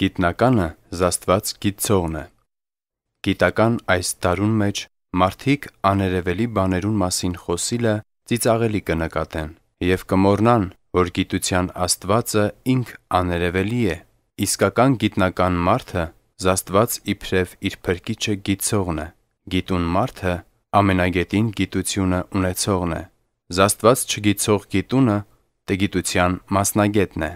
Գիտնականը զաստված գիտցողն է։ Գիտական այս դարուն մեջ մարդիկ աներևելի բաներուն մասին խոսիլը ծիծաղելի կնկատեն եւ կմոռնան, որ գիտության Աստվածը ինք աներևելի է։ Իսկական գիտնական մարդը զաստված իբրև իր փրկիչը գիտցողն է։ Գիտուն մարդը ամենագետին գիտությունը ունեցողն է։ Զաստված չգիտցող գիտունը դե գիտության մասնագետն է։